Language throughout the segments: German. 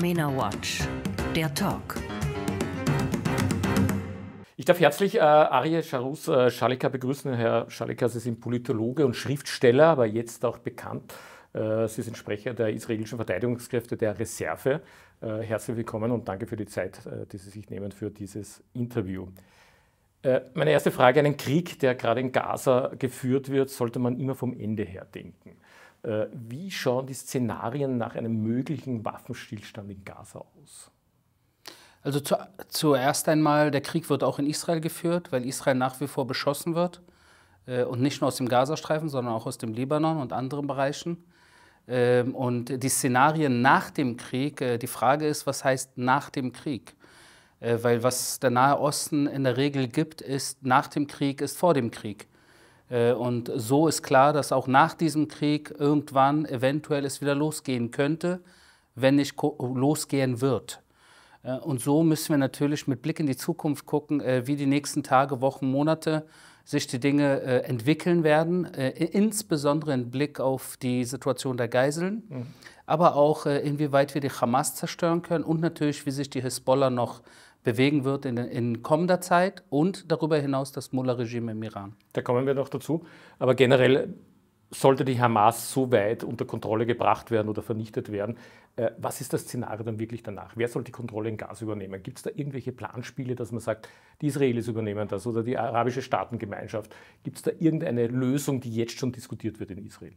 Mena Watch, der Talk. Ich darf herzlich äh, Arje Charus äh, Schalika begrüßen. Herr Schalika, Sie sind Politologe und Schriftsteller, aber jetzt auch bekannt. Äh, Sie sind Sprecher der israelischen Verteidigungskräfte der Reserve. Äh, herzlich willkommen und danke für die Zeit, äh, die Sie sich nehmen für dieses Interview. Äh, meine erste Frage, einen Krieg, der gerade in Gaza geführt wird, sollte man immer vom Ende her denken. Äh, wie schauen die Szenarien nach einem möglichen Waffenstillstand in Gaza aus? Also zu, zuerst einmal, der Krieg wird auch in Israel geführt, weil Israel nach wie vor beschossen wird. Äh, und nicht nur aus dem Gazastreifen, sondern auch aus dem Libanon und anderen Bereichen. Ähm, und die Szenarien nach dem Krieg, äh, die Frage ist, was heißt nach dem Krieg? weil was der Nahe Osten in der Regel gibt, ist nach dem Krieg, ist vor dem Krieg. Äh, und so ist klar, dass auch nach diesem Krieg irgendwann eventuell es wieder losgehen könnte, wenn nicht losgehen wird. Äh, und so müssen wir natürlich mit Blick in die Zukunft gucken, äh, wie die nächsten Tage, Wochen, Monate sich die Dinge entwickeln werden, insbesondere im Blick auf die Situation der Geiseln, mhm. aber auch inwieweit wir die Hamas zerstören können und natürlich, wie sich die Hisbollah noch äh, bewegen wird in, in kommender Zeit und darüber hinaus das Mullah-Regime im Iran. Da kommen wir noch dazu. Aber generell äh, sollte die Hamas so weit unter Kontrolle gebracht werden oder vernichtet werden, äh, was ist das Szenario dann wirklich danach? Wer soll die Kontrolle in Gas übernehmen? Gibt es da irgendwelche Planspiele, dass man sagt, die Israelis übernehmen das oder die arabische Staatengemeinschaft? Gibt es da irgendeine Lösung, die jetzt schon diskutiert wird in Israel?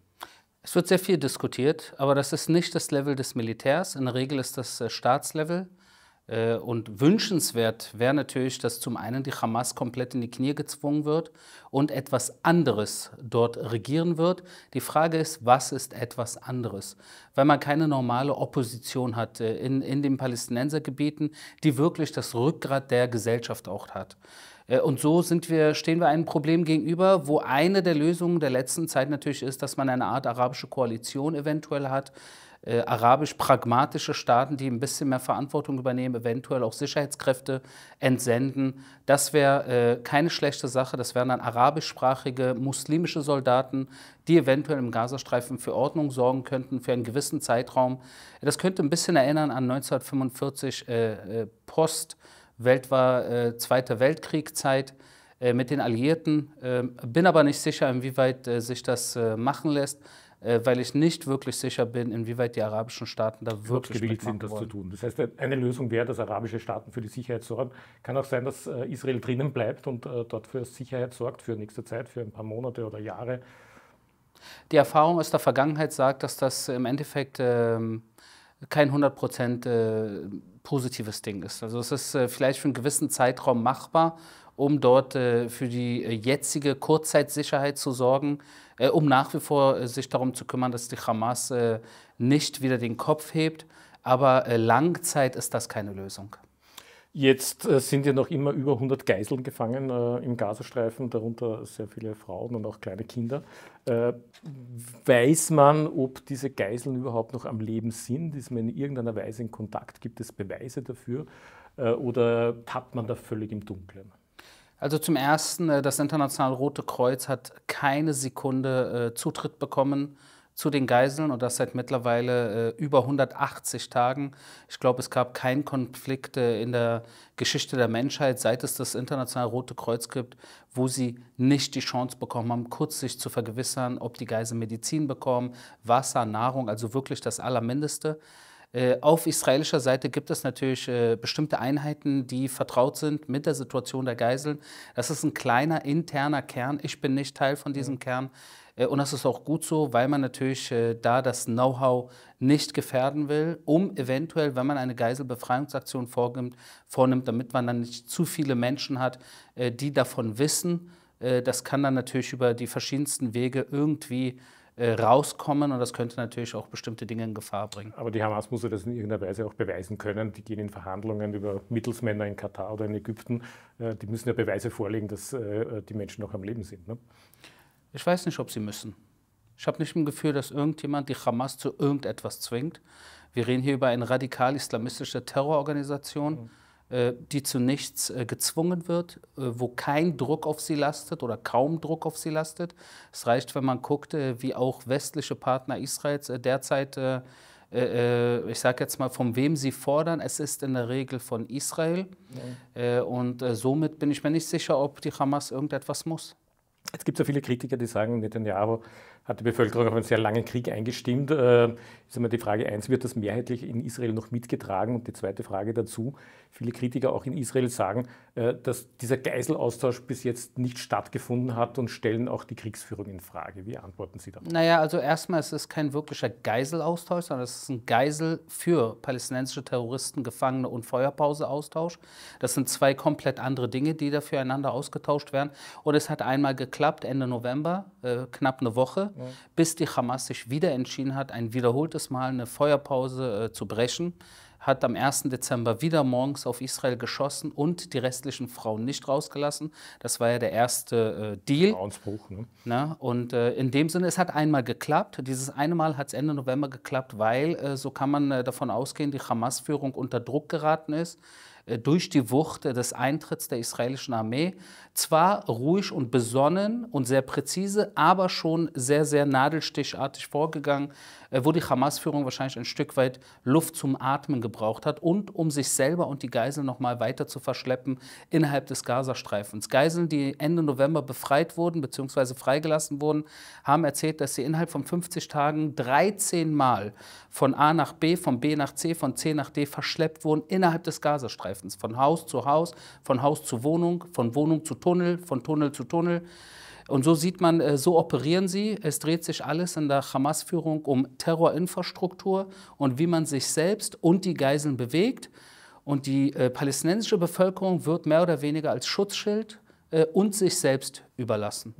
Es wird sehr viel diskutiert, aber das ist nicht das Level des Militärs. In der Regel ist das äh, Staatslevel. Äh, und wünschenswert wäre natürlich, dass zum einen die Hamas komplett in die Knie gezwungen wird und etwas anderes dort regieren wird. Die Frage ist, was ist etwas anderes? Weil man keine normale Opposition hat äh, in, in den Palästinensergebieten, die wirklich das Rückgrat der Gesellschaft auch hat. Äh, und so wir, stehen wir einem Problem gegenüber, wo eine der Lösungen der letzten Zeit natürlich ist, dass man eine Art arabische Koalition eventuell hat, äh, arabisch-pragmatische Staaten, die ein bisschen mehr Verantwortung übernehmen, eventuell auch Sicherheitskräfte entsenden. Das wäre äh, keine schlechte Sache. Das wären dann arabischsprachige muslimische Soldaten, die eventuell im Gazastreifen für Ordnung sorgen könnten, für einen gewissen Zeitraum. Das könnte ein bisschen erinnern an 1945 äh, äh, Post, Weltwar, äh, Zweiter Weltkriegzeit äh, mit den Alliierten. Ähm, bin aber nicht sicher, inwieweit sich das machen lässt. Äh, weil ich nicht wirklich sicher bin, inwieweit die arabischen Staaten da wirklich gewillt sind, das wollen. zu tun. Das heißt, eine Lösung wäre, dass arabische Staaten für die Sicherheit sorgen. Kann auch sein, dass äh, Israel drinnen bleibt und äh, dort für Sicherheit sorgt für nächste Zeit, für ein paar Monate oder Jahre. Die Erfahrung aus der Vergangenheit sagt, dass das im Endeffekt ähm, kein 100 positives Ding ist. Also es ist vielleicht für einen gewissen Zeitraum machbar, um dort äh, für die äh, jetzige Kurzzeitsicherheit zu sorgen, äh, um nach wie vor sich darum zu kümmern, dass die Hamas nicht wieder den Kopf hebt. Aber Langzeit ist das keine Lösung. Jetzt sind ja noch immer über 100 Geiseln gefangen äh, im Gazastreifen, darunter sehr viele Frauen und auch kleine Kinder. Äh, weiß man, ob diese Geiseln überhaupt noch am Leben sind? Ist man in irgendeiner Weise in Kontakt? Gibt es Beweise dafür? Äh, oder tappt man da völlig im Dunkeln? Also zum Ersten, äh, das Internationale Rote Kreuz hat keine Sekunde äh, Zutritt bekommen zu den Geiseln und das seit mittlerweile äh, über 180 Tagen. Ich glaube, es gab keinen Konflikt in der Geschichte der Menschheit, seit es das Internationale Rote Kreuz gibt, wo sie nicht die Chance bekommen haben, kurz sich zu vergewissern, ob die Geiseln Medizin bekommen, Wasser, Nahrung, also wirklich das Allermindeste. Äh, auf israelischer Seite gibt es natürlich äh, bestimmte Einheiten, die vertraut sind mit der Situation der Geiseln. Das ist ein kleiner interner Kern. Ich bin nicht Teil von diesem ja. Mhm. Kern. Äh, und das ist auch gut so, weil man natürlich da das Know-how nicht gefährden will, um eventuell, wenn man eine Geiselbefreiungsaktion vornimmt, vornimmt, damit man dann nicht zu viele Menschen hat, die davon wissen. Das kann dann natürlich über die verschiedensten Wege irgendwie äh, rauskommen und das könnte natürlich auch bestimmte Dinge in Gefahr bringen. Aber die Hamas muss ja das in irgendeiner Weise auch beweisen können. Die gehen in Verhandlungen über Mittelsmänner in Katar oder in Ägypten. Äh, die müssen ja Beweise vorlegen, dass äh, die Menschen noch am Leben sind. Ne? Ich weiß nicht, ob sie müssen. Ich habe nicht im Gefühl, dass irgendjemand die Hamas zu irgendetwas zwingt. Wir reden hier über eine radikal-islamistische Terrororganisation. Mhm äh, die zu nichts äh, gezwungen wird, äh, wo kein Druck auf sie lastet oder kaum Druck auf sie lastet. Es reicht, wenn man guckt, wie auch westliche Partner Israels derzeit, ich sage jetzt mal, von wem sie fordern. Es ist in der Regel von Israel. Ja. Und somit bin ich mir nicht sicher, ob die Hamas irgendetwas muss. Es gibt so viele Kritiker, die sagen, Netanyahu hat die Bevölkerung auf einen sehr langen Krieg eingestimmt. Äh, ist immer die Frage eins, wird das mehrheitlich in Israel noch mitgetragen? Und die zweite Frage dazu, viele Kritiker auch in Israel sagen, äh, dass dieser Geiselaustausch bis jetzt nicht stattgefunden hat und stellen auch die Kriegsführung in Frage. Wie antworten Sie darauf? Naja, also erstmal ist es kein wirklicher Geiselaustausch, sondern es ist ein Geisel für palästinensische Terroristen, Gefangene und Feuerpauseaustausch. Das sind zwei komplett andere Dinge, die da füreinander ausgetauscht werden. Und es hat einmal geklappt, Ende November, äh, knapp eine Woche ja. bis die Hamas sich wieder entschieden hat, ein wiederholtes Mal eine Feuerpause äh, zu brechen hat am 1. Dezember wieder morgens auf Israel geschossen und die restlichen Frauen nicht rausgelassen. Das war ja der erste äh, Deal. Ausbruch, ne? Na, und äh, in dem Sinne, es hat einmal geklappt. Dieses eine Mal hat es Ende November geklappt, weil, äh, so kann man äh, davon ausgehen, die Hamas-Führung unter Druck geraten ist. Äh, durch die Wucht des Eintritts der israelischen Armee. Zwar ruhig und besonnen und sehr präzise, aber schon sehr, sehr nadelstichartig vorgegangen. Äh, wo die Hamas-Führung wahrscheinlich ein Stück weit Luft zum Atmen gebraucht hat und um sich selber und die Geiseln nochmal weiter zu verschleppen innerhalb des Gazastreifens. Geiseln, die Ende November befreit wurden bzw. freigelassen wurden, haben erzählt, dass sie innerhalb von 50 Tagen 13 Mal von A nach B, von B nach C, von C nach D verschleppt wurden innerhalb des Gazastreifens, von Haus zu Haus, von Haus zu Wohnung, von Wohnung zu Tunnel, von Tunnel zu Tunnel. Und so sieht man, äh, so operieren sie. Es dreht sich alles in der Hamas-Führung um Terrorinfrastruktur und wie man sich selbst und die Geiseln bewegt. Und die äh, palästinensische Bevölkerung wird mehr oder weniger als Schutzschild äh, und sich selbst überlassen.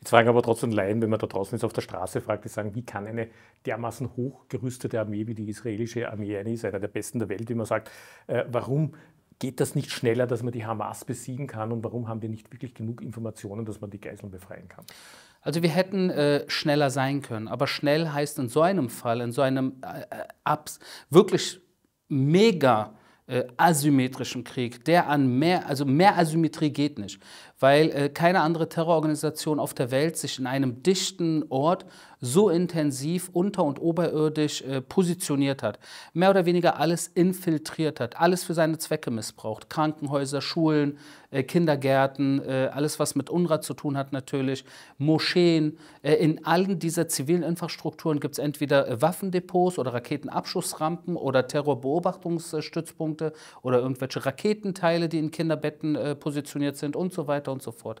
Jetzt fragen aber trotzdem Laien, wenn man da draußen ist auf der Straße fragt, die sagen, wie kann eine dermaßen hochgerüstete Armee wie die israelische Armee eine ist, einer der besten der Welt, wie man sagt, äh, warum geht das nicht schneller, dass man die Hamas besiegen kann? Und warum haben wir nicht wirklich genug Informationen, dass man die Geiseln befreien kann? Also wir hätten äh, schneller sein können, aber schnell heißt in so einem Fall, in so einem äh, abs wirklich mega äh, asymmetrischen Krieg, der an mehr, also mehr Asymmetrie geht nicht weil äh, keine andere Terrororganisation auf der Welt sich in einem dichten Ort so intensiv unter- und oberirdisch äh, positioniert hat, mehr oder weniger alles infiltriert hat, alles für seine Zwecke missbraucht, Krankenhäuser, Schulen, äh, Kindergärten, äh, alles was mit UNRWA zu tun hat natürlich, Moscheen, äh, in allen dieser zivilen Infrastrukturen gibt es entweder äh, Waffendepots oder Raketenabschussrampen oder Terrorbeobachtungsstützpunkte oder irgendwelche Raketenteile, die in Kinderbetten positioniert sind und so weiter weiter und so fort.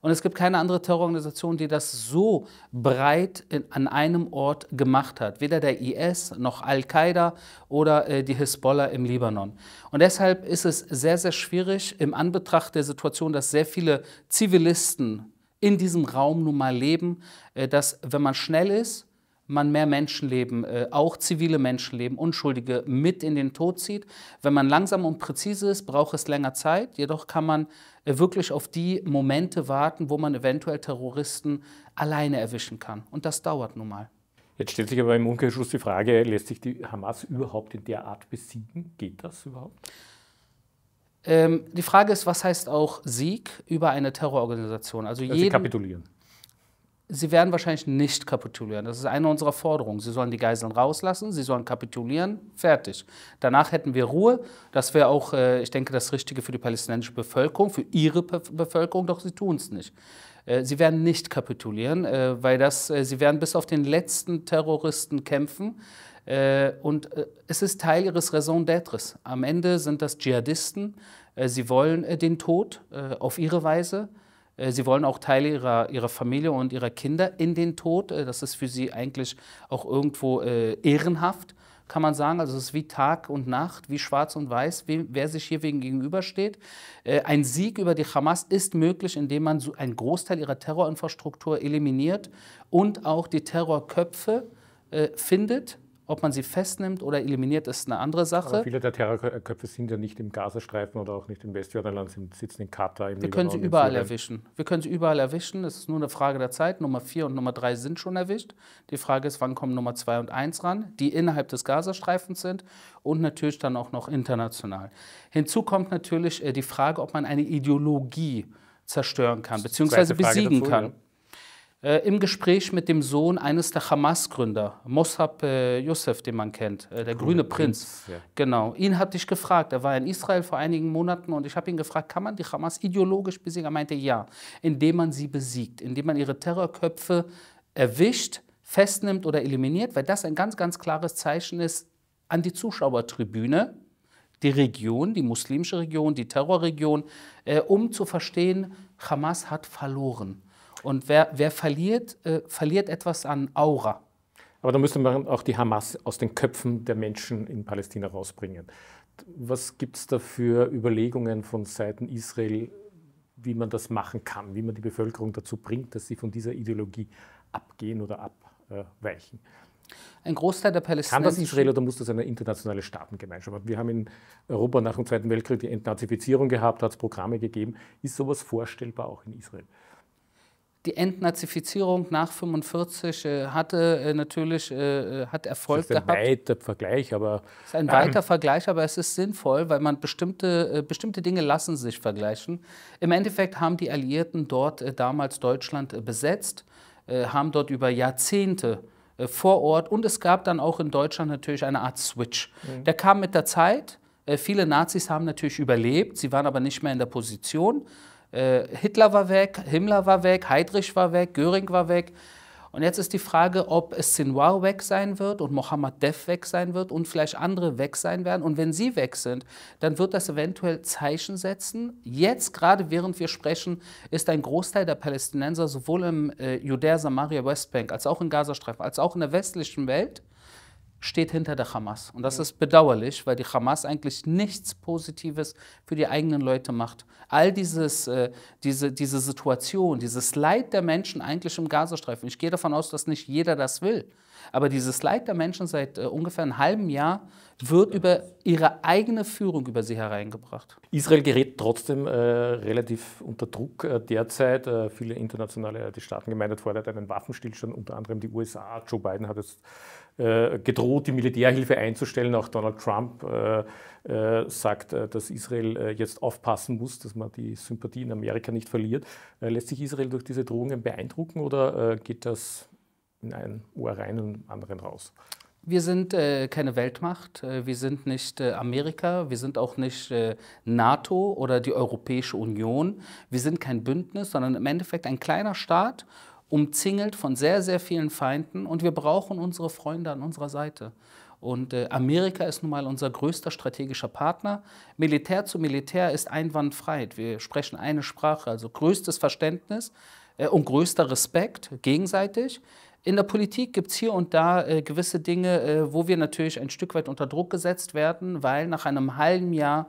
Und es gibt keine andere Terrororganisation, die das so breit in, an einem Ort gemacht hat. Weder der IS noch Al-Qaida oder äh, die Hisbollah im Libanon. Und deshalb ist es sehr, sehr schwierig im Anbetracht der Situation, dass sehr viele Zivilisten in diesem Raum nun mal leben, äh, dass wenn man schnell ist, man mehr Menschenleben, äh, auch zivile Menschenleben, Unschuldige mit in den Tod zieht. Wenn man langsam und präzise ist, braucht es länger Zeit. Jedoch kann man äh, wirklich auf die Momente warten, wo man eventuell Terroristen alleine erwischen kann. Und das dauert nun mal. Jetzt stellt sich aber im Umkehrschluss die Frage, lässt sich die Hamas überhaupt in der Art besiegen? Geht das überhaupt? Ähm, die Frage ist, was heißt auch Sieg über eine Terrororganisation? Also, also jeden, kapitulieren sie werden wahrscheinlich nicht kapitulieren. Das ist eine unserer Forderungen. Sie sollen die Geiseln rauslassen, sie sollen kapitulieren, fertig. Danach hätten wir Ruhe. Das wäre auch, äh, ich denke, das Richtige für die palästinensische Bevölkerung, für ihre Bevölkerung, doch sie tun es nicht. Äh, sie werden nicht kapitulieren, äh, weil das, sie werden bis auf den letzten Terroristen kämpfen. Und es ist Teil ihres Raison d'être. Am Ende sind das Dschihadisten. Sie wollen den Tod auf ihre Weise. Äh, sie wollen auch Teile ihrer, ihrer Familie und ihrer Kinder in den Tod. Äh, das ist für sie eigentlich auch irgendwo äh, ehrenhaft, kann man sagen. Also es ist wie Tag und Nacht, wie schwarz und weiß, wer sich hier wegen gegenübersteht. Ein Sieg über die Hamas ist möglich, indem man so einen Großteil ihrer Terrorinfrastruktur eliminiert und auch die Terrorköpfe findet ob man sie festnimmt oder eliminiert, ist eine andere Sache. Aber viele der Terrorköpfe sind ja nicht im Gazastreifen oder auch nicht im Westjordanland, sie sitzen in Katar, im Wir können sie überall erwischen. Wir können sie überall erwischen. Es ist nur eine Frage der Zeit. Nummer 4 und Nummer 3 sind schon erwischt. Die Frage ist, wann kommen Nummer 2 und 1 ran, die innerhalb des Gazastreifens sind und natürlich dann auch noch international. Hinzu kommt natürlich äh, die Frage, ob man eine Ideologie zerstören kann, beziehungsweise besiegen dazu, kann. Ja. Äh, im Gespräch mit dem Sohn eines der Hamas-Gründer, Mossab äh, Youssef, den man kennt, äh, der grüne, grüne Prinz. Prinz ja. Genau. Ihn hatte ich gefragt. Er war in Israel vor einigen Monaten und ich habe ihn gefragt, kann man die Hamas ideologisch besiegen? Er meinte ja, indem man sie besiegt, indem man ihre Terrorköpfe erwischt, festnimmt oder eliminiert, weil das ein ganz, ganz klares Zeichen ist an die Zuschauertribüne, die Region, die muslimische Region, die Terrorregion, äh, um zu verstehen, Hamas hat verloren. Und wer, wer verliert, äh, verliert etwas an Aura. Aber da müsste man auch die Hamas aus den Köpfen der Menschen in Palästina rausbringen. Was gibt es da für Überlegungen von Seiten Israel, wie man das machen kann, wie man die Bevölkerung dazu bringt, dass sie von dieser Ideologie abgehen oder abweichen? Ein Großteil der Palästinenser. Kann das Israel oder muss das eine internationale Staatengemeinschaft? Wir haben in Europa nach dem Zweiten Weltkrieg die Entnazifizierung gehabt, hat es Programme gegeben. Ist sowas vorstellbar auch in Israel? die Entnazifizierung nach 45 äh, hatte äh, natürlich äh, äh hat Erfolg gehabt. Das ist ein gehabt. weiter Vergleich, aber es ist ein weiter ähm, Vergleich, aber es ist sinnvoll, weil man bestimmte äh, bestimmte Dinge lassen sich vergleichen. Im Endeffekt haben die Alliierten dort äh, damals Deutschland besetzt, haben dort über Jahrzehnte vor Ort und es gab dann auch in Deutschland natürlich eine Art Switch. Mhm. Der kam mit der Zeit. Viele Nazis haben natürlich überlebt, sie waren aber nicht mehr in der Position. Äh, Hitler war weg, Himmler war weg, Heydrich war weg, Göring war weg. Und jetzt ist die Frage, ob es Sinwar weg sein wird und Mohammed Def weg sein wird und vielleicht andere weg sein werden. Und wenn sie weg sind, dann wird das eventuell Zeichen setzen. Jetzt, gerade während wir sprechen, ist ein Großteil der Palästinenser sowohl im äh, Judäa, Samaria, Westbank, als auch in Gazastreifen, als auch in der westlichen Welt steht hinter der Hamas. Und das ist bedauerlich, weil die Hamas eigentlich nichts Positives für die eigenen Leute macht. All dieses, äh, diese, diese Situation, dieses Leid der Menschen eigentlich im Gazastreifen, ich gehe davon aus, dass nicht jeder das will, aber dieses Leid der Menschen seit äh, ungefähr einem halben Jahr wird über ihre eigene Führung über sie hereingebracht. Israel gerät trotzdem äh, relativ unter Druck äh, derzeit. Äh, viele internationale, äh, die Staatengemeinschaft fordert einen Waffenstillstand, unter anderem die USA. Joe Biden hat jetzt äh, gedroht, die Militärhilfe einzustellen. Auch Donald Trump äh, äh, sagt, dass Israel jetzt aufpassen muss, dass man die Sympathie in Amerika nicht verliert. lässt sich Israel durch diese Drohungen beeindrucken oder geht das in ein Ohr rein und in anderen raus? Wir sind äh, keine Weltmacht, wir sind nicht äh, Amerika, wir sind auch nicht äh, NATO oder die Europäische Union, wir sind kein Bündnis, sondern im Endeffekt ein kleiner Staat umzingelt von sehr, sehr vielen Feinden und wir brauchen unsere Freunde an unserer Seite. Und äh, Amerika ist nun mal unser größter strategischer Partner. Militär zu Militär ist einwandfrei. Wir sprechen eine Sprache, also größtes Verständnis äh, und größter Respekt gegenseitig. In der Politik gibt es hier und da äh, gewisse Dinge, wo wir natürlich ein Stück weit unter Druck gesetzt werden, weil nach einem halben Jahr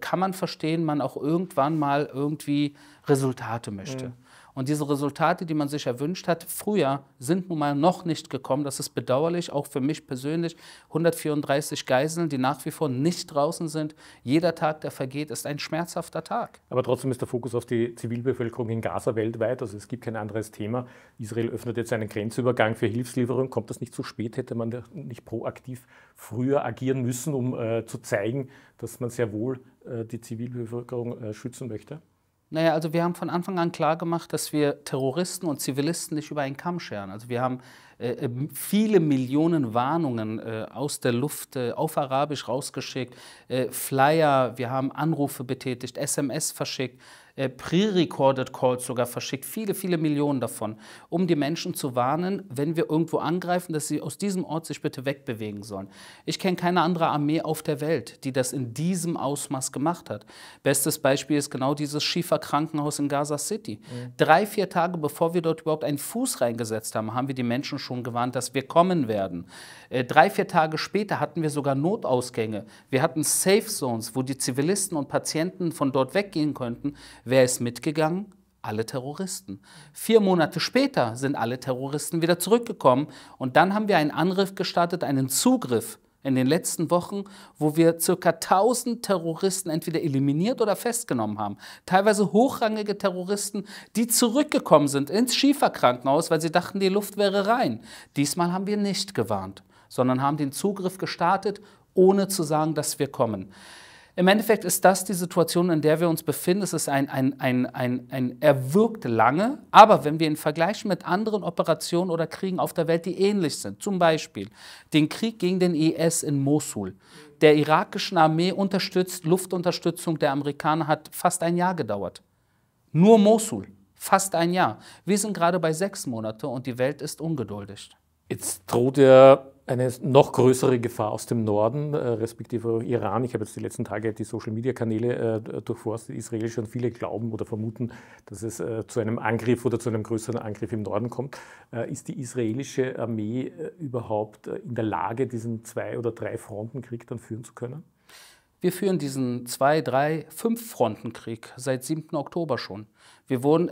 kann man verstehen, man auch irgendwann mal irgendwie Resultate möchte. Mhm. Und diese Resultate, die man sich erwünscht hat, früher sind nun mal noch nicht gekommen. Das ist bedauerlich, auch für mich persönlich. 134 Geiseln, die nach wie vor nicht draußen sind. Jeder Tag, der vergeht, ist ein schmerzhafter Tag. Aber trotzdem ist der Fokus auf die Zivilbevölkerung in Gaza weltweit. Also es gibt kein anderes Thema. Israel öffnet jetzt einen Grenzübergang für Hilfslieferungen. Kommt das nicht zu spät? Hätte man nicht proaktiv früher agieren müssen, um äh, zu zeigen, dass man sehr wohl äh, die Zivilbevölkerung äh, schützen möchte? Naja, also wir haben von Anfang an klar gemacht, dass wir Terroristen und Zivilisten nicht über einen Kamm scheren. Also wir haben äh, äh, viele Millionen Warnungen äh, aus der Luft auf Arabisch rausgeschickt, Flyer, wir haben Anrufe betätigt, SMS verschickt, pre-recorded Calls sogar verschickt, viele, viele Millionen davon, um die Menschen zu warnen, wenn wir irgendwo angreifen, dass sie aus diesem Ort sich bitte wegbewegen sollen. Ich kenne keine andere Armee auf der Welt, die das in diesem Ausmaß gemacht hat. Bestes Beispiel ist genau dieses Schieferkrankenhaus in Gaza City. Mhm. Drei, vier Tage bevor wir dort überhaupt einen Fuß reingesetzt haben, haben wir die Menschen schon schon gewarnt, dass wir kommen werden. Äh, drei, vier Tage später hatten wir sogar Notausgänge. Wir hatten Safe Zones, wo die Zivilisten und Patienten von dort weggehen könnten. Wer ist mitgegangen? alle Terroristen. Vier Monate später sind alle Terroristen wieder zurückgekommen und dann haben wir einen Angriff gestartet, einen Zugriff in den letzten Wochen, wo wir ca. 1000 Terroristen entweder eliminiert oder festgenommen haben. Teilweise hochrangige Terroristen, die zurückgekommen sind ins Schieferkrankenhaus, weil sie dachten, die Luft wäre rein. Diesmal haben wir nicht gewarnt, sondern haben den Zugriff gestartet, ohne zu sagen, dass wir kommen. Im Endeffekt ist das die Situation, in der wir uns befinden. Es ist ein, ein, ein, ein, ein er lange, aber wenn wir ihn vergleichen mit anderen Operationen oder Kriegen auf der Welt, die ähnlich sind, zum Beispiel den Krieg gegen den IS in Mosul, der irakischen Armee unterstützt, Luftunterstützung der Amerikaner hat fast ein Jahr gedauert. Nur Mosul, fast ein Jahr. Wir sind gerade bei sechs Monate und die Welt ist ungeduldig. Jetzt droht er eine noch größere Gefahr aus dem Norden, äh, respektive Iran. Ich habe jetzt die letzten Tage die Social-Media-Kanäle äh, durchforstet, israelische, und viele glauben oder vermuten, dass es äh, zu einem Angriff oder zu einem größeren Angriff im Norden kommt. Äh, ist die israelische Armee äh, überhaupt äh, in der Lage, diesen Zwei- oder Drei-Fronten-Krieg dann führen zu können? Wir führen diesen Zwei-, Drei-, Fünf-Fronten-Krieg seit 7. Oktober schon. Wir wurden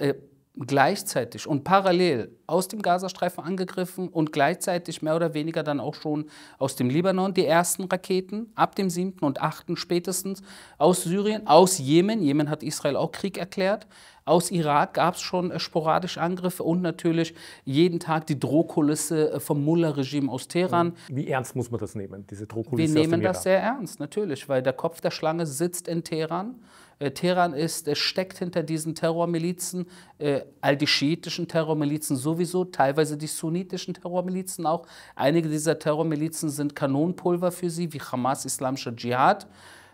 gleichzeitig und parallel aus dem Gazastreifen angegriffen und gleichzeitig mehr oder weniger dann auch schon aus dem Libanon die ersten Raketen ab dem 7. und 8. spätestens aus Syrien, aus Jemen. Jemen hat Israel auch Krieg erklärt. Aus Irak gab es schon äh, sporadisch Angriffe und natürlich jeden Tag die Drohkulisse äh, vom Mullah-Regime aus Teheran. Mhm. Wie ernst muss man das nehmen, diese Drohkulisse? Wir nehmen das sehr ernst, natürlich, weil der Kopf der Schlange sitzt in Teheran. Äh, Teheran ist, es steckt hinter diesen Terrormilizen, äh, all die schiitischen Terrormilizen sowieso, teilweise die sunnitischen Terrormilizen auch. Einige dieser Terrormilizen sind Kanonenpulver für sie, wie Hamas, Islamischer Dschihad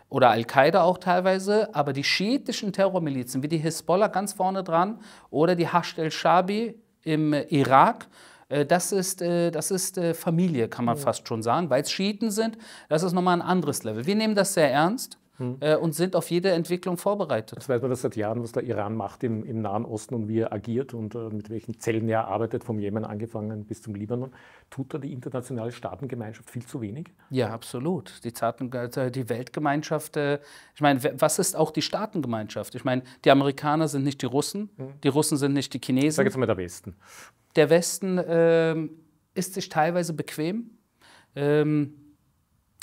oder Al-Qaida auch teilweise, aber die schiitischen Terrormilizen, wie die Hisbollah ganz vorne dran oder die Hasht el-Shabi im äh, Irak, äh, das ist, das ist Familie, kann man ja. fast schon sagen, weil es Schiiten sind. Das ist nochmal ein anderes Level. Wir nehmen das sehr ernst. Hm. äh, und sind auf jede Entwicklung vorbereitet. Das weiß man das seit Jahren, was der Iran macht im, im Nahen Osten und wie er agiert und äh, mit welchen Zellen er arbeitet, vom Jemen angefangen bis zum Libanon. Tut da die internationale Staatengemeinschaft viel zu wenig? Ja, absolut. Die, Zarten, also die Weltgemeinschaft, äh, ich meine, was ist auch die Staatengemeinschaft? Ich meine, die Amerikaner sind nicht die Russen, hm. die Russen sind nicht die Chinesen. Sag jetzt mal der Westen. Der Westen ähm, ist sich teilweise bequem. Ähm,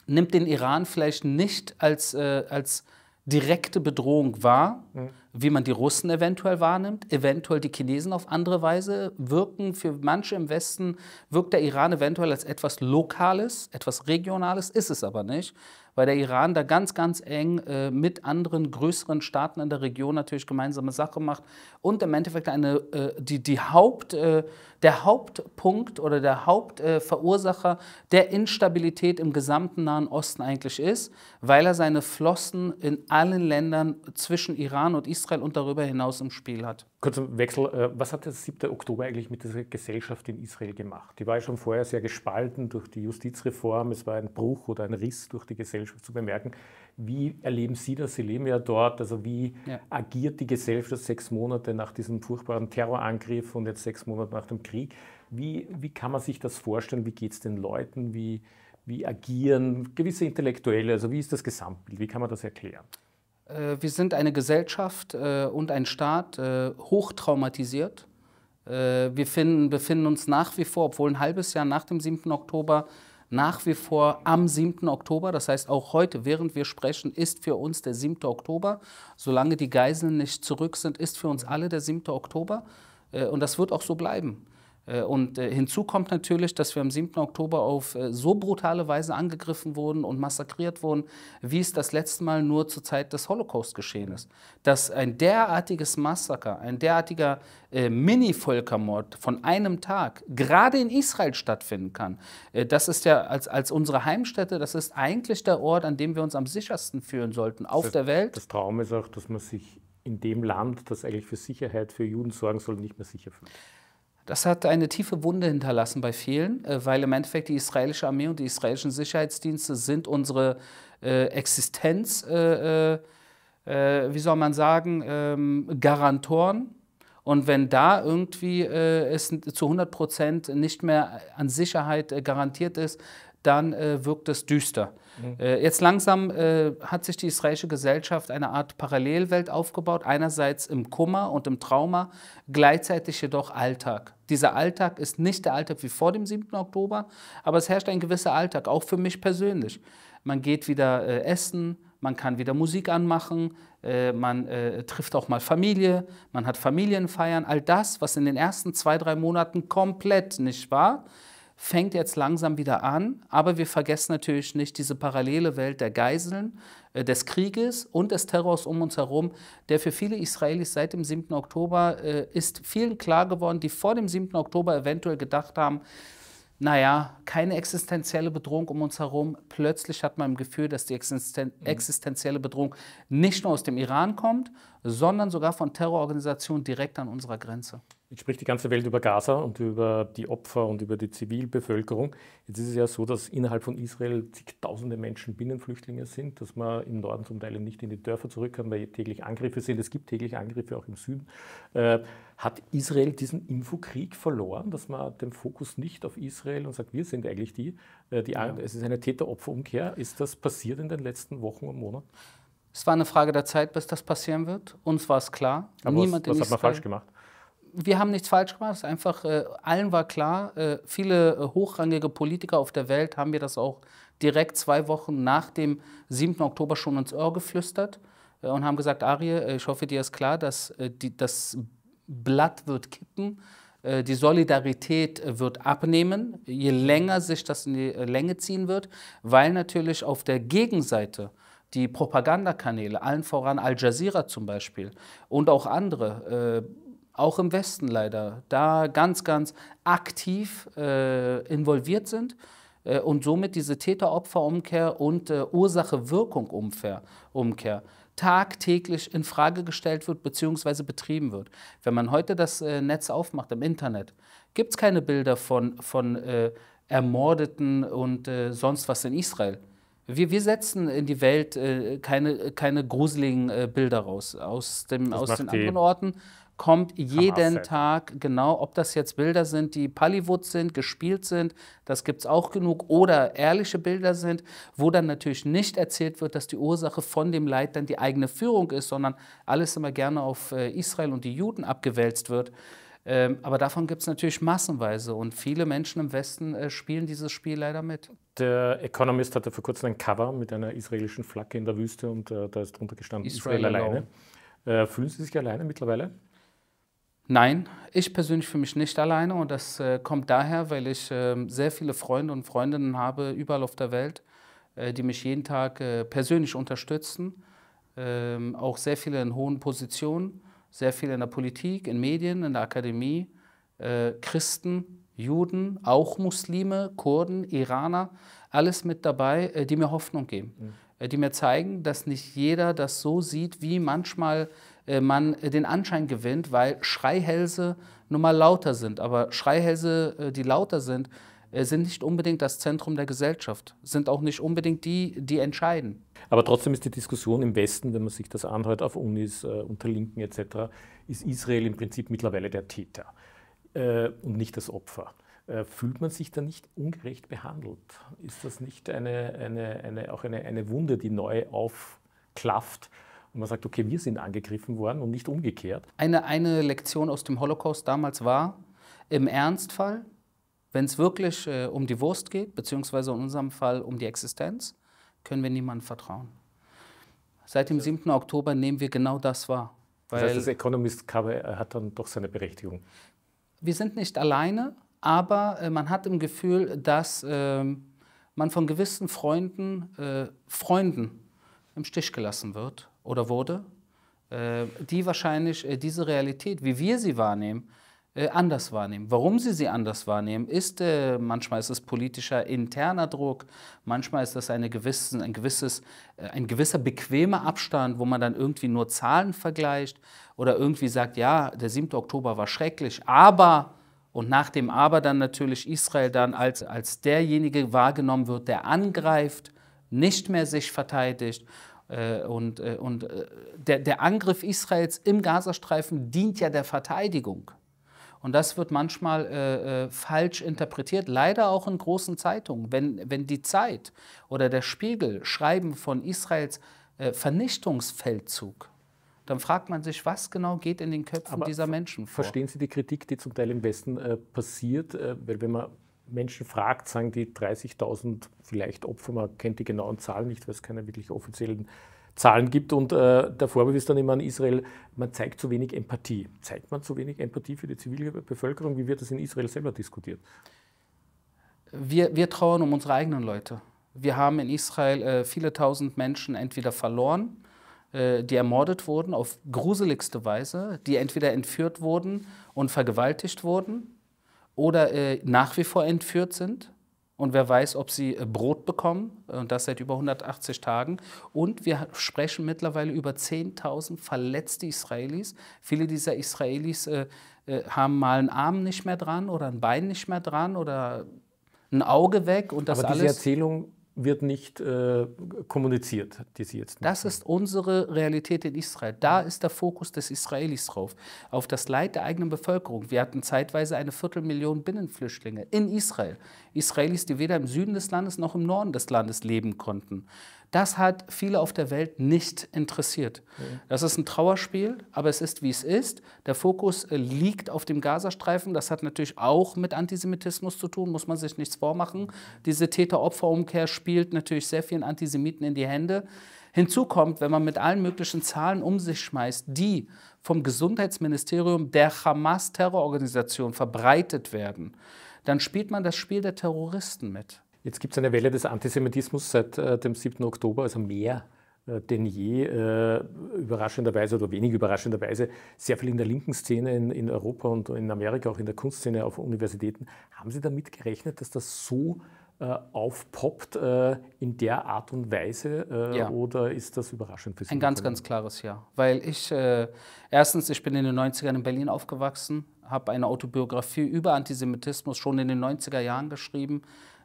nimmt den Iran vielleicht nicht als, äh, als direkte Bedrohung wahr, mhm. wie man die Russen eventuell wahrnimmt, eventuell die Chinesen auf andere Weise wirken. Für manche im Westen wirkt der Iran eventuell als etwas Lokales, etwas Regionales, ist es aber nicht, weil der Iran da ganz, ganz eng äh, mit anderen größeren Staaten in der Region natürlich gemeinsame Sache macht und im Endeffekt eine, äh, die, die Haupt... Äh, der Hauptpunkt oder der Hauptverursacher der Instabilität im gesamten Nahen Osten eigentlich ist, weil er seine Flossen in allen Ländern zwischen Iran und Israel und darüber hinaus im Spiel hat. Kurzer Wechsel, äh, was hat der 7. Oktober eigentlich mit dieser Gesellschaft in Israel gemacht? Die war ja schon vorher sehr gespalten durch die Justizreform, es war ein Bruch oder ein Riss durch die Gesellschaft zu bemerken. Wie erleben Sie das? Sie leben ja dort. Also wie ja. agiert die Gesellschaft sechs Monate nach diesem furchtbaren Terrorangriff und jetzt sechs Monate nach dem Krieg? Krieg. Wie, wie kann man sich das vorstellen? Wie geht es den Leuten? Wie, wie agieren gewisse Intellektuelle? Also wie ist das Gesamtbild? Wie kann man das erklären? Äh, wir sind eine Gesellschaft äh, und ein Staat äh, hochtraumatisiert. Wir finden, befinden uns nach wie vor, obwohl ein halbes Jahr nach dem 7. Oktober, nach wie vor am 7. Oktober. Das heißt, auch heute, während wir sprechen, ist für uns der 7. Oktober. Solange die Geiseln nicht zurück sind, ist für uns alle der 7. Oktober. Und das wird auch so bleiben. Äh, und äh, hinzu kommt natürlich, dass wir am 7. Oktober auf äh, so brutale Weise angegriffen wurden und massakriert wurden, wie es das letzte Mal nur zur Zeit des Holocaust geschehen ist. Dass ein derartiges Massaker, ein derartiger Mini-Völkermord von einem Tag gerade in Israel stattfinden kann, das ist ja als, als unsere Heimstätte, das ist eigentlich der Ort, an dem wir uns am sichersten fühlen sollten, auf das der Welt. Das Traum ist auch, dass man sich in dem Land, das eigentlich für Sicherheit für Juden sorgen soll, nicht mehr sicher fühlt. Das hat eine tiefe Wunde hinterlassen bei vielen, äh, weil im Endeffekt die israelische Armee und die israelischen Sicherheitsdienste sind unsere äh, Existenz, äh, äh, äh wie soll man sagen, ähm, Garantoren. Und wenn da irgendwie äh, es zu 100 Prozent nicht mehr an Sicherheit garantiert ist, dann wirkt es düster. Mhm. Äh, jetzt langsam äh, hat sich die israelische Gesellschaft eine Art Parallelwelt aufgebaut, einerseits im Kummer und im Trauma, gleichzeitig jedoch Alltag. Dieser Alltag ist nicht der Alltag wie vor dem 7. Oktober, aber es herrscht ein gewisser Alltag, auch für mich persönlich. Man geht wieder äh, essen, man kann wieder Musik anmachen, äh, man äh, trifft auch mal Familie, man hat Familienfeiern, all das, was in den ersten zwei, drei Monaten komplett nicht war, fängt jetzt langsam wieder an, aber wir vergessen natürlich nicht diese parallele Welt der Geiseln, äh, des Krieges und des Terrors um uns herum, der für viele Israelis seit dem 7. Oktober äh, ist vielen klar geworden, die vor dem 7. Oktober eventuell gedacht haben, naja, keine existenzielle Bedrohung um uns herum. Plötzlich hat man im Gefühl, dass die existen mhm. existenzielle Bedrohung nicht nur aus dem Iran kommt, sondern sogar von Terrororganisationen direkt an unserer Grenze. Jetzt spricht die ganze Welt über Gaza und über die Opfer und über die Zivilbevölkerung. Jetzt ist es ja so, dass innerhalb von Israel zigtausende Menschen Binnenflüchtlinge sind, dass man im Norden zum Teil nicht in die Dörfer zurück kann, weil täglich Angriffe sind. Es gibt täglich Angriffe auch im Süden. Äh, hat Israel diesen Infokrieg verloren, dass man den Fokus nicht auf Israel und sagt, wir sind eigentlich die, äh, die ja. es ist eine Täter-Opfer-Umkehr. Ist das passiert in den letzten Wochen und Monaten? Es war eine Frage der Zeit, bis das passieren wird. Uns war es klar. Aber Niemand was, was hat man falsch gemacht? wir haben nichts falsch gemacht. Es ist einfach, äh, allen war klar, äh, viele äh, hochrangige Politiker auf der Welt haben mir das auch direkt zwei Wochen nach dem 7. Oktober schon ins Ohr geflüstert äh, und haben gesagt, Arie, äh, ich hoffe, dir ist klar, dass die, das Blatt wird kippen, die Solidarität wird abnehmen, je länger sich das in die Länge ziehen wird, weil natürlich auf der Gegenseite die Propagandakanäle, allen voran Al Jazeera zum Beispiel und auch andere, auch im Westen leider, da ganz, ganz aktiv äh, involviert sind äh, und somit diese Täter-Opfer-Umkehr und äh, Ursache-Wirkung-Umkehr tagtäglich in Frage gestellt wird bzw. betrieben wird. Wenn man heute das äh, Netz aufmacht im Internet, gibt es keine Bilder von, von äh, Ermordeten und äh, sonst was in Israel. Wir, wir, setzen in die Welt äh, keine, keine gruseligen äh, Bilder raus aus, dem, aus den anderen Orten, kommt jeden Tag, genau, ob das jetzt Bilder sind, die Pallywood sind, gespielt sind, das gibt es auch genug, oder ehrliche Bilder sind, wo dann natürlich nicht erzählt wird, dass die Ursache von dem Leid dann die eigene Führung ist, sondern alles immer gerne auf äh, Israel und die Juden abgewälzt wird. Ähm, aber davon gibt es natürlich massenweise und viele Menschen im Westen äh, spielen dieses Spiel leider mit. Der Economist hatte vor kurzem ein Cover mit einer israelischen Flagge in der Wüste und äh, da ist drunter gestanden Israel, Israel alleine. Äh, fühlen Sie sich alleine mittlerweile? Nein, ich persönlich fühle mich nicht alleine und das äh, kommt daher, weil ich äh, sehr viele Freunde und Freundinnen habe überall auf der Welt, äh, die mich jeden Tag äh, persönlich unterstützen. Ähm, auch sehr viele in hohen Positionen, sehr viele in der Politik, in Medien, in der Akademie, äh, Christen, Juden, auch Muslime, Kurden, Iraner, alles mit dabei, äh, die mir Hoffnung geben, mhm. die mir zeigen, dass nicht jeder das so sieht, wie manchmal äh, äh, man äh, den Anschein gewinnt, weil Schreihälse nun mal lauter sind. Aber Schreihälse, äh, die lauter sind, sind nicht unbedingt das Zentrum der Gesellschaft, sind auch nicht unbedingt die, die entscheiden. Aber trotzdem ist die Diskussion im Westen, wenn man sich das anhört auf Unis, unter Linken etc., ist Israel im Prinzip mittlerweile der Täter und nicht das Opfer. fühlt man sich da nicht ungerecht behandelt? Ist das nicht eine, eine, eine, auch eine, eine Wunde, die neu aufklafft? und man sagt, okay, wir sind angegriffen worden und nicht umgekehrt. Eine, eine Lektion aus dem Holocaust damals war, im Ernstfall, wenn es wirklich äh, um die Wurst geht, beziehungsweise in unserem Fall um die Existenz, können wir niemandem vertrauen. Seit dem 7. Oktober nehmen wir genau das wahr. das heißt, das Economist äh, hat dann doch seine Berechtigung. Wir sind nicht alleine, aber äh, man hat im Gefühl, dass äh, man von gewissen Freunden, äh, Freunden im Stich gelassen wird oder wurde, äh, die wahrscheinlich äh, diese Realität, wie wir sie wahrnehmen, äh, anders wahrnehmen. Warum sie sie anders wahrnehmen, ist äh, manchmal ist es politischer interner Druck, manchmal ist das eine gewissen, ein, gewisses, äh, ein gewisser bequemer Abstand, wo man dann irgendwie nur Zahlen vergleicht oder irgendwie sagt, ja, der 7. Oktober war schrecklich, aber und nach dem aber dann natürlich Israel dann als, als derjenige wahrgenommen wird, der angreift, nicht mehr sich verteidigt äh, und, äh, und äh, der, der Angriff Israels im Gazastreifen dient ja der Verteidigung. Und das wird manchmal äh, falsch interpretiert, leider auch in großen Zeitungen. Wenn, wenn die Zeit oder der Spiegel schreiben von Israels äh, Vernichtungsfeldzug, dann fragt man sich, was genau geht in den Köpfen Aber dieser Menschen vor. Verstehen Sie die Kritik, die zum Teil im Westen äh, passiert? weil wenn man Menschen fragt, sagen die 30.000 vielleicht Opfer, man kennt die genauen Zahlen nicht, weil es keine wirklich offiziellen Zahlen gibt. Und äh, der Vorwurf ist dann immer an Israel, man zeigt zu wenig Empathie. Zeigt man zu wenig Empathie für die zivile Bevölkerung? Wie wird das in Israel selber diskutiert? Wir, wir trauern um unsere eigenen Leute. Wir haben in Israel äh, viele tausend Menschen entweder verloren, äh, die ermordet wurden auf gruseligste Weise, die entweder entführt wurden und vergewaltigt wurden oder äh, nach wie vor entführt sind. Und wer weiß, ob sie äh, Brot bekommen, äh, und das seit über 180 Tagen. Und wir sprechen mittlerweile über 10.000 verletzte Israelis. Viele dieser Israelis äh, haben mal einen Arm nicht mehr dran oder ein Bein nicht mehr dran oder ein Auge weg. Und das Aber diese alles Erzählung wird nicht äh, kommuniziert, die sie jetzt. Machen. Das ist unsere Realität in Israel. Da ist der Fokus des Israelis drauf, auf das Leid der eigenen Bevölkerung. Wir hatten zeitweise eine Viertelmillion Binnenflüchtlinge in Israel. Israelis, die weder im Süden des Landes noch im Norden des Landes leben konnten. Das hat viele auf der Welt nicht interessiert. Das ist ein Trauerspiel, aber es ist, wie es ist. Der Fokus äh, liegt auf dem Gazastreifen. Das hat natürlich auch mit Antisemitismus zu tun, muss man sich nichts vormachen. Diese Täter-Opfer-Umkehr spielt natürlich sehr vielen Antisemiten in die Hände. Hinzu kommt, wenn man mit allen möglichen Zahlen um sich schmeißt, die vom Gesundheitsministerium der Hamas-Terrororganisation verbreitet werden, dann spielt man das Spiel der Terroristen mit. Jetzt gibt es eine Welle des Antisemitismus seit äh, dem 7. Oktober, also mehr äh, denn je, äh, überraschenderweise oder wenig überraschenderweise, sehr viel in der linken Szene in, in, Europa und in Amerika, auch in der Kunstszene auf Universitäten. Haben Sie damit gerechnet, dass das so äh, aufpoppt äh, in der Art und Weise ja. oder ist das überraschend für Sie? Ein ganz, ganz klares Ja, weil ich erstens, ich bin in den 90ern in Berlin aufgewachsen, habe eine Autobiografie über Antisemitismus schon in den 90er Jahren geschrieben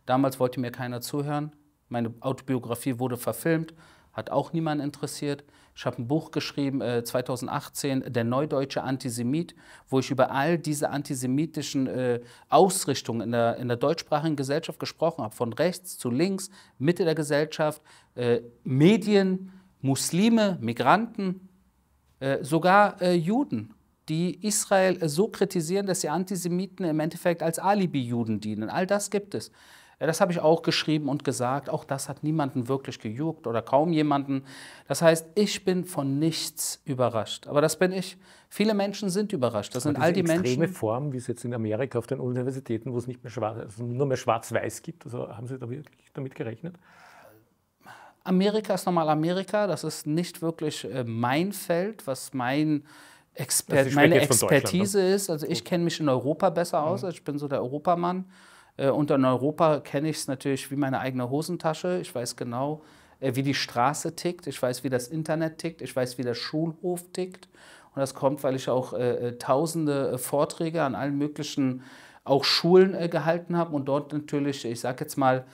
Damals wollte mir keiner zuhören. Meine Autobiografie wurde verfilmt, hat auch niemanden interessiert. Ich habe ein Buch geschrieben, äh, 2018, Der neudeutsche Antisemit, wo ich über all diese antisemitischen äh, Ausrichtungen in der, in der deutschsprachigen Gesellschaft gesprochen habe, von rechts zu links, Mitte der Gesellschaft, äh, Medien, Muslime, Migranten, äh, sogar äh, Juden, die Israel so kritisieren, dass sie Antisemiten im Endeffekt als Alibi-Juden dienen. All das gibt es. Das habe ich auch geschrieben und gesagt. Auch das hat niemanden wirklich gejuckt oder kaum jemanden. Das heißt, ich bin von nichts überrascht. Aber das bin ich. Viele Menschen sind überrascht. Das sind all die extreme Menschen. extreme Form, wie es jetzt in Amerika auf den Universitäten, wo es nicht mehr schwarz, also nur mehr schwarz-weiß gibt. Also haben Sie da wirklich damit gerechnet? Amerika ist nochmal Amerika. Das ist nicht wirklich äh, mein Feld, was mein Expert, also meine ne? Expertise ne? ist. Also ich oh. kenne mich in Europa besser aus. Mhm. Also ich bin so der Europamann. Äh, und in Europa kenne ich es natürlich wie meine eigene Hosentasche. Ich weiß genau, äh, wie die Straße tickt, ich weiß, wie das Internet tickt, ich weiß, wie der Schulhof tickt. Und das kommt, weil ich auch äh, äh tausende Vorträge an allen möglichen auch Schulen äh, gehalten habe und dort natürlich, ich sage jetzt mal,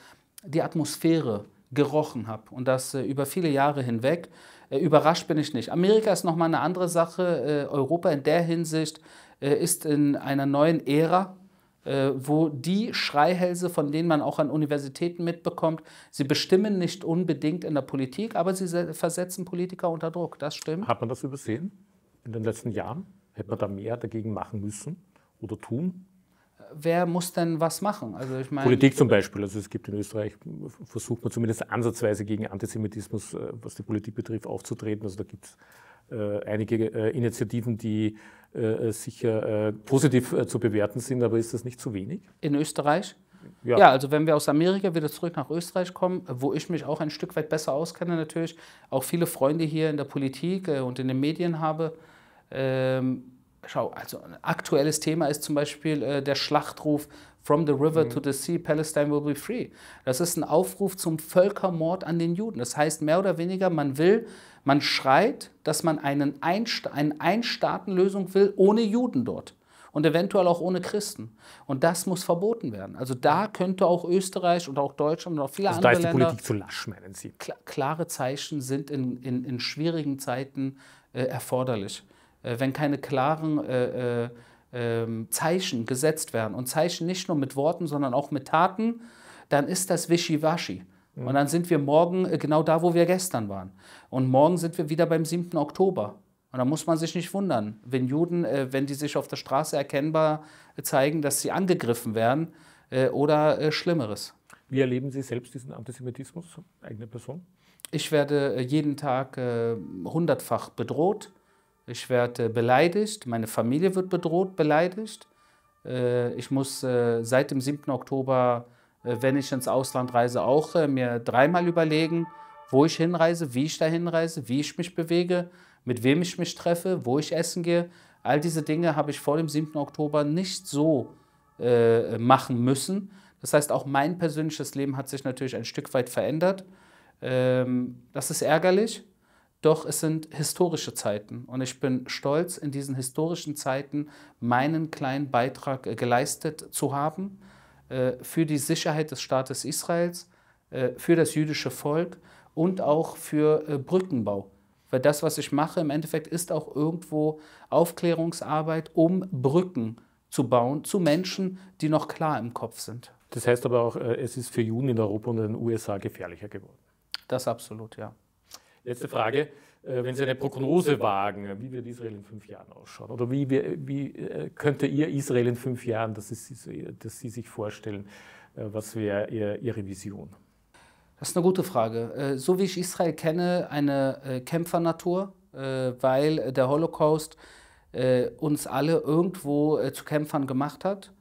die Atmosphäre gerochen habe und das äh, über viele Jahre hinweg. überrascht bin ich nicht. Amerika ist nochmal eine andere Sache. Europa in der Hinsicht ist in einer neuen Ära äh, wo die Schreihälse, von denen man auch an Universitäten mitbekommt, sie bestimmen nicht unbedingt in der Politik, aber sie versetzen Politiker unter Druck. Das stimmt. Hat man das übersehen in den letzten Jahren? Hätte man da mehr dagegen machen müssen oder tun? wer muss denn was machen? Also ich meine, Politik zum Beispiel. Also es gibt in Österreich, versucht man zumindest ansatzweise gegen Antisemitismus, äh, was die Politik betrifft, aufzutreten. Also da gibt es äh, einige äh, Initiativen, die sicher positiv zu bewerten sind, aber ist das nicht zu wenig? In Österreich? Ja. ja. also wenn wir aus Amerika wieder zurück nach Österreich kommen, wo ich mich auch ein Stück weit besser auskenne natürlich, auch viele Freunde hier in der Politik und in den Medien habe, ähm, schau, also ein aktuelles Thema ist zum Beispiel äh, der Schlachtruf From the River mhm. to the Sea, Palestine will be free. Das ist ein Aufruf zum Völkermord an den Juden. Das heißt mehr oder weniger, man will, man schreit, dass man einen Einsta eine Einstaatenlösung will ohne Juden dort und eventuell auch ohne Christen. Und das muss verboten werden. Also da könnte auch Österreich und auch Deutschland und auch viele also andere Länder... da ist die Länder, Politik zu lasch, meinen Sie? klare Zeichen sind in, in, in schwierigen Zeiten äh, erforderlich. Äh, wenn keine klaren äh, äh, ähm, Zeichen gesetzt werden und Zeichen nicht nur mit Worten, sondern auch mit Taten, dann ist das Wischiwaschi. Mhm. Und dann sind wir morgen genau da, wo wir gestern waren. Und morgen sind wir wieder beim 7. Oktober. Und da muss man sich nicht wundern, wenn Juden, wenn die sich auf der Straße erkennbar zeigen, dass sie angegriffen werden oder Schlimmeres. Wie erleben Sie selbst diesen Antisemitismus, eigene Person? Ich werde jeden Tag hundertfach bedroht ich werde beleidigt, meine Familie wird bedroht, beleidigt. Äh, ich muss äh, seit dem 7. Oktober, äh, wenn ich ins Ausland reise, auch mir dreimal überlegen, wo ich hinreise, wie ich da hinreise, wie ich mich bewege, mit wem ich mich treffe, wo ich essen gehe. All diese Dinge habe ich vor dem 7. Oktober nicht so machen müssen. Das heißt, auch mein persönliches Leben hat sich natürlich ein Stück weit verändert. Ähm, das ist ärgerlich, doch es sind historische Zeiten und ich bin stolz, in diesen historischen Zeiten meinen kleinen Beitrag äh, geleistet zu haben äh, für die Sicherheit des Staates Israels, äh, für das jüdische Volk und auch für Brückenbau. Weil das, was ich mache, im Endeffekt ist auch irgendwo Aufklärungsarbeit, um Brücken zu bauen zu Menschen, die noch klar im Kopf sind. Das heißt aber auch, es ist für Juden in Europa und in den USA gefährlicher geworden. Das absolut, ja. Letzte Frage. Äh, wenn Sie eine Prognose wagen, wie wird Israel in fünf Jahren ausschauen? Oder wie, wie äh, könnte Ihr Israel in fünf Jahren, dass Sie, dass Sie sich vorstellen, äh, was wäre Ihre Vision? Das ist eine gute Frage. So wie ich Israel kenne, eine Kämpfernatur, weil der Holocaust uns alle irgendwo zu Kämpfern gemacht hat.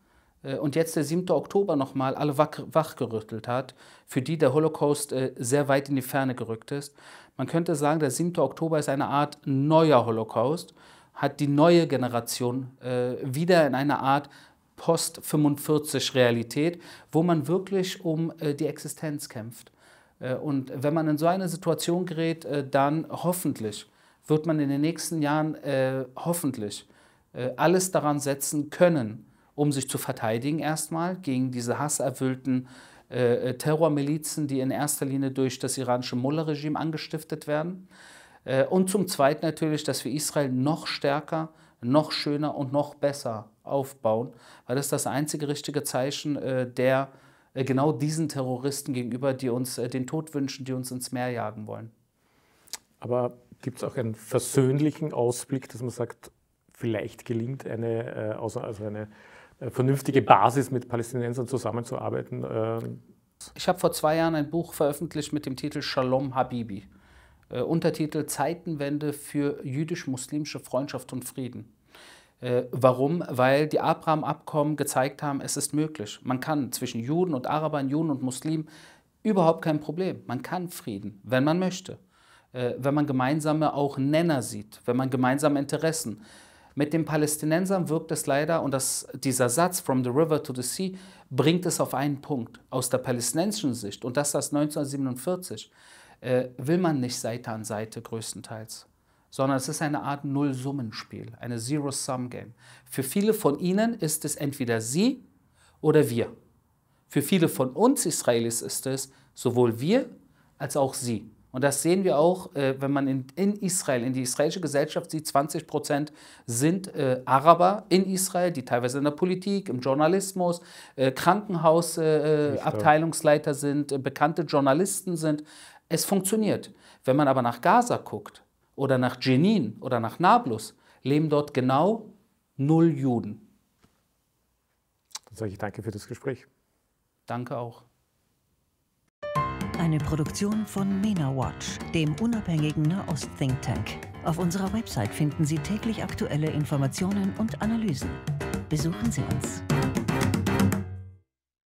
Äh, und jetzt der 7. Oktober nochmal alle wachgerüttelt hat, für die der Holocaust äh, sehr weit in die Ferne gerückt ist. Man könnte sagen, der 7. Oktober ist eine Art neuer Holocaust, hat die neue Generation äh, wieder in einer Art Post-45-Realität, wo man wirklich um die Existenz kämpft. und wenn man in so eine Situation gerät, dann hoffentlich wird man in den nächsten Jahren hoffentlich alles daran setzen können, um sich zu verteidigen erstmal gegen diese hasserfüllten äh, äh, Terrormilizen, die in erster Linie durch das iranische Mullah-Regime angestiftet werden. Äh, und zum Zweiten natürlich, dass wir Israel noch stärker, noch schöner und noch besser aufbauen, weil das ist das einzige richtige Zeichen äh, der äh, genau diesen Terroristen gegenüber, die uns äh, den Tod wünschen, die uns ins Meer jagen wollen. Aber gibt es auch einen versöhnlichen Ausblick, dass man sagt, vielleicht gelingt eine, also eine äh, vernünftige Basis mit Palästinensern zusammenzuarbeiten. Ähm. Ich habe vor zwei Jahren ein Buch veröffentlicht mit dem Titel Shalom Habibi. Äh, Untertitel Zeitenwende für jüdisch-muslimische Freundschaft und Frieden. Äh, warum? Weil die Abraham-Abkommen gezeigt haben, es ist möglich. Man kann zwischen Juden und Arabern, Juden und Muslimen überhaupt kein Problem. Man kann Frieden, wenn man möchte. Äh, wenn man gemeinsame auch Nenner sieht, wenn man gemeinsame Interessen äh, mit den Palästinensern wirkt es leider, und das, dieser Satz, from the river to the sea, bringt es auf einen Punkt. Aus der palästinensischen Sicht, und das ist das 1947, äh, will man nicht Seite an Seite größtenteils, sondern es ist eine Art Null-Summenspiel, eine Zero-Sum-Game. Für viele von ihnen ist es entweder sie oder wir. Für viele von uns Israelis ist es sowohl wir als auch sie. Und das sehen wir auch, äh, wenn man in, in, Israel, in die israelische Gesellschaft sieht, 20 Prozent sind äh, Araber in Israel, die teilweise in der Politik, im Journalismus, äh, Krankenhausabteilungsleiter äh, sind, äh, bekannte Journalisten sind. Es funktioniert. Wenn man aber nach Gaza guckt oder nach Jenin oder nach Nablus, leben dort genau null Juden. Dann sage ich danke für das Gespräch. Danke auch. Eine Produktion von MENA Watch, dem unabhängigen Nahost-Think Tank. Auf unserer Website finden Sie täglich aktuelle Informationen und Analysen. Besuchen Sie uns.